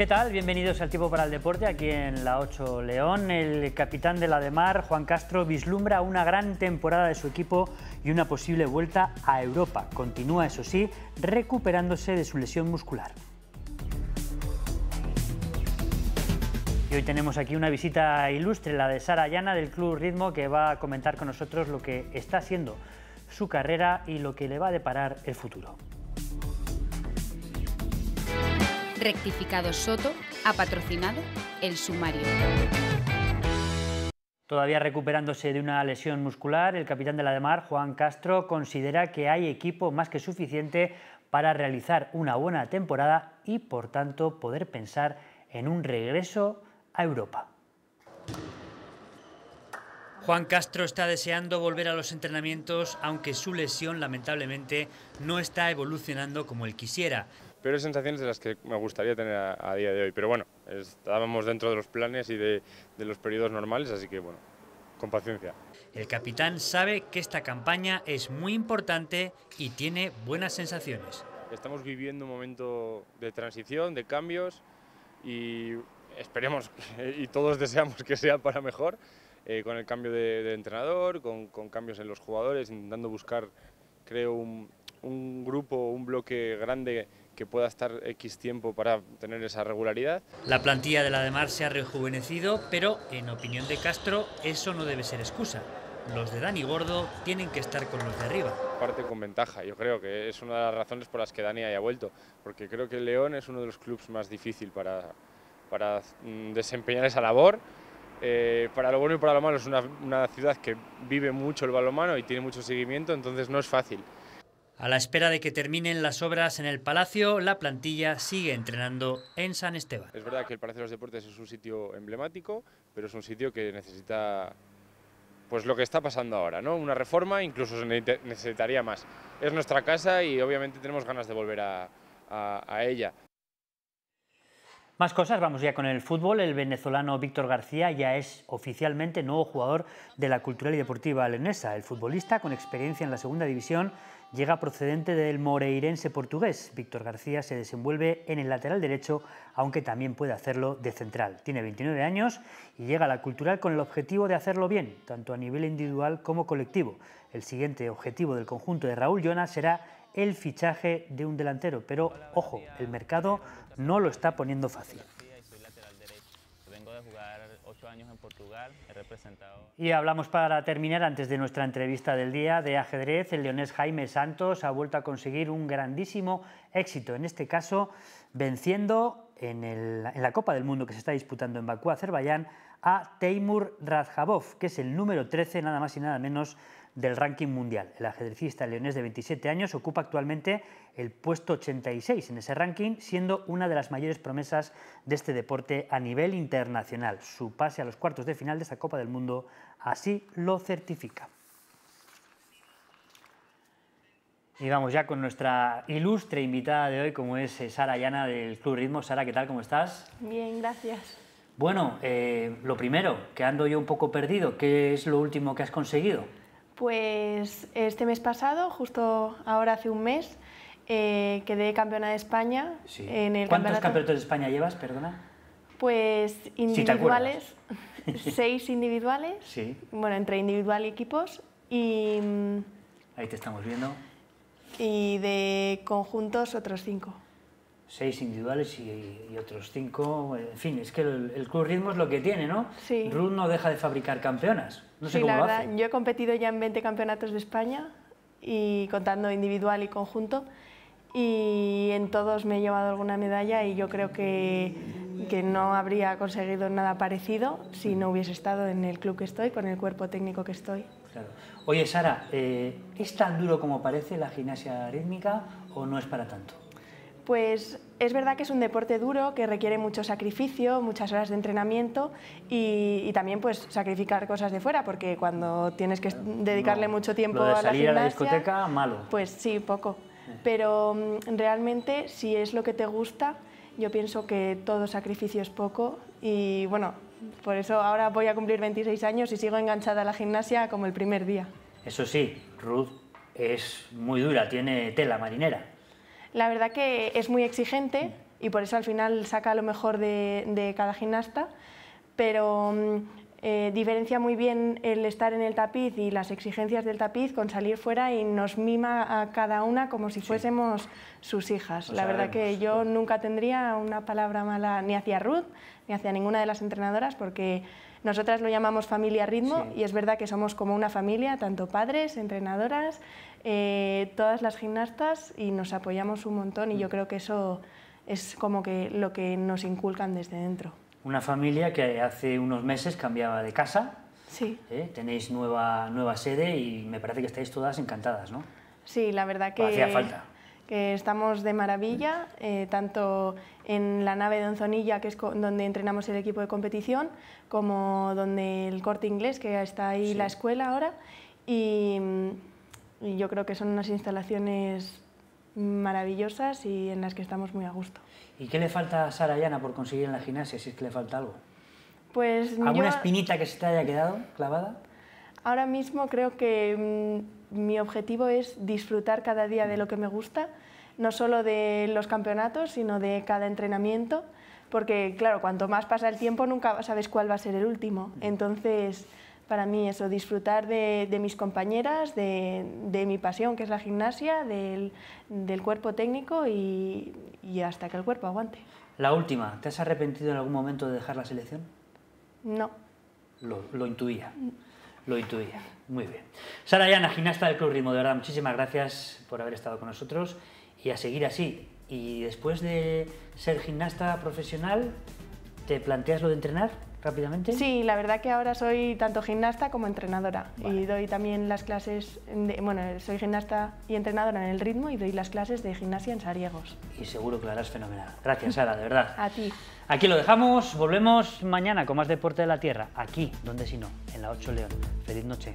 ¿Qué tal? Bienvenidos al Tiempo para el Deporte, aquí en La 8 León. El capitán de la de Mar, Juan Castro, vislumbra una gran temporada de su equipo y una posible vuelta a Europa. Continúa, eso sí, recuperándose de su lesión muscular. Y hoy tenemos aquí una visita ilustre, la de Sara Llana del Club Ritmo, que va a comentar con nosotros lo que está haciendo su carrera y lo que le va a deparar el futuro. Rectificado Soto ha patrocinado el sumario. Todavía recuperándose de una lesión muscular, el capitán de la de Mar, Juan Castro, considera que hay equipo más que suficiente para realizar una buena temporada y, por tanto, poder pensar en un regreso a Europa. Juan Castro está deseando volver a los entrenamientos, aunque su lesión, lamentablemente, no está evolucionando como él quisiera peores sensaciones de las que me gustaría tener a, día de hoy. Pero bueno, estábamos dentro de los planes y de, los periodos normales, así que bueno, con paciencia. El capitán sabe que esta campaña es muy importante y tiene buenas sensaciones. Estamos viviendo un momento de transición, de cambios y esperemos y todos deseamos que sea para mejor, eh, con el cambio de, entrenador, con, cambios en los jugadores, intentando buscar, creo, un grupo, un bloque grande que pueda estar X tiempo para tener esa regularidad. La plantilla de mar se ha rejuvenecido, pero en opinión de Castro eso no debe ser excusa. Los de Dani Gordo tienen que estar con los de arriba. Parte con ventaja, yo creo que es una de las razones por las que Dani haya vuelto, porque creo que León es uno de los clubes más difícil para, para mm, desempeñar esa labor. Eh, para lo bueno y para lo malo es una, una ciudad que vive mucho el balonmano y tiene mucho seguimiento, entonces no es fácil. A la espera de que terminen las obras en el Palacio, la plantilla sigue entrenando en San Esteban. Es verdad que el Palacio de los Deportes es un sitio emblemático, pero es un sitio que necesita pues lo que está pasando ahora, ¿no? Una reforma, incluso se necesitaría más. Es nuestra casa y obviamente tenemos ganas de volver a, a ella. Más cosas, vamos ya con el fútbol. El venezolano Víctor García ya es oficialmente nuevo jugador de la Cultural y Deportiva Alenesa. El futbolista, con experiencia en la segunda división, llega procedente del moreirense portugués. Víctor García se desenvuelve en el lateral derecho, aunque también puede hacerlo de central. Tiene 29 años y llega a la cultural con el objetivo de hacerlo bien, tanto a nivel individual como colectivo. El siguiente objetivo del conjunto de Raúl Jonas será el fichaje de un delantero, pero ojo, el mercado no lo está poniendo fácil años en Portugal, Y hablamos para terminar, antes de nuestra entrevista del día de ajedrez, el leonés Jaime Santos ha vuelto a conseguir un grandísimo éxito, en este caso venciendo en, en la Copa del Mundo que se está disputando en Bakú, Azerbaiyán, a Teimur Radjabov, que es el número 13, nada más y nada menos, del ranking mundial. El ajedrecista leonés de 27 años ocupa actualmente el puesto 86 en ese ranking, siendo una de las mayores promesas de este deporte a nivel internacional. Su pase a los cuartos de final de esta Copa del Mundo así lo certifica. Y vamos ya con nuestra ilustre invitada de hoy, como es eh, Sara Llana del Club Ritmo. Sara, ¿qué tal? ¿Cómo estás? Bien, gracias. Bueno, eh, lo primero, que ando yo un poco perdido, ¿qué es lo último que has conseguido? Pues este mes pasado, justo ahora hace un mes, eh, quedé campeona de España en el ¿Cuántos campeonatos de España llevas, perdona? Pues individuales, seis individuales, sí. bueno, entre individual y equipos, y... Ahí te estamos viendo. Y de conjuntos otros cinco seis individuales y, otros cinco. En fin, es que el, Club Ritmo es lo que tiene, ¿no? Sí. Ruth no deja de fabricar campeonas. No sé cómo la verdad, Yo he competido ya en 20 campeonatos de España, y contando individual y conjunto, y en todos me he llevado alguna medalla y yo creo que, no habría conseguido nada parecido si no hubiese estado en el club que estoy, con el cuerpo técnico que estoy. Claro. Oye, Sara, eh, ¿es tan duro como parece la gimnasia rítmica o no es para tanto? Pues es verdad que es un deporte duro que requiere mucho sacrificio, muchas horas de entrenamiento y, también pues sacrificar cosas de fuera porque cuando tienes que dedicarle mucho tiempo de a la salir a la discoteca malo. Pues sí, poco. Pero mm, realmente si es lo que te gusta, yo pienso que todo sacrificio es poco y bueno, por eso ahora voy a cumplir 26 años y sigo enganchada a la gimnasia como el primer día. Eso sí, Ruth es muy dura, tiene tela marinera la verdad que es muy exigente y por eso al final saca lo mejor de, cada gimnasta, pero mm, eh, diferencia muy bien el estar en el tapiz y las exigencias del tapiz con salir fuera y nos mima a cada una como si fuésemos sus hijas. la verdad que yo nunca tendría una palabra mala ni hacia Ruth ni hacia ninguna de las entrenadoras porque nosotras lo llamamos familia ritmo y es verdad que somos como una familia, tanto padres, entrenadoras, eh, todas las gimnastas y nos apoyamos un montón y yo mm. creo que eso es como que lo que nos inculcan desde dentro. Una familia que hace unos meses cambiaba de casa. Sí. ¿eh? Tenéis nueva, nueva sede y me parece que estáis todas encantadas, ¿no? Sí, la verdad que... hacía falta que estamos de maravilla, eh, tanto en la nave de Onzonilla, que es donde entrenamos el equipo de competición, como donde el corte inglés, que está ahí la escuela ahora. Mm, y, yo creo que son unas instalaciones maravillosas y en las que estamos muy a gusto. ¿Y qué le falta a Sara por conseguir en la gimnasia, si es que le falta algo? Pues ¿Alguna espinita que se te haya quedado clavada? Ahora mismo creo que mm, mi objetivo es disfrutar cada día de lo que me gusta, no solo de los campeonatos, sino de cada entrenamiento, porque claro, cuanto más pasa el tiempo nunca sabes cuál va a ser el último. Mm. Entonces, para mí eso, disfrutar de, mis compañeras, de, mi pasión, que es la gimnasia, del, cuerpo técnico y, hasta que el cuerpo aguante. La última, ¿te has arrepentido en algún momento de dejar la selección? No. lo, intuía. Mm lo intuía. Muy bien. Sara Yana, gimnasta del Club Ritmo, de verdad, muchísimas gracias por haber estado con nosotros y a seguir así. Y después de ser gimnasta profesional, ¿te planteas lo de entrenar? rápidamente? Sí, la verdad que ahora soy tanto gimnasta como entrenadora y doy también las clases, de, bueno, soy gimnasta y entrenadora en el ritmo y doy las clases de gimnasia en Sariegos. Y seguro que la harás fenomenal. Gracias, Sara, de verdad. A ti. Aquí lo dejamos, volvemos mañana con más Deporte de la Tierra, aquí, donde si no, en la 8 León. Feliz noche.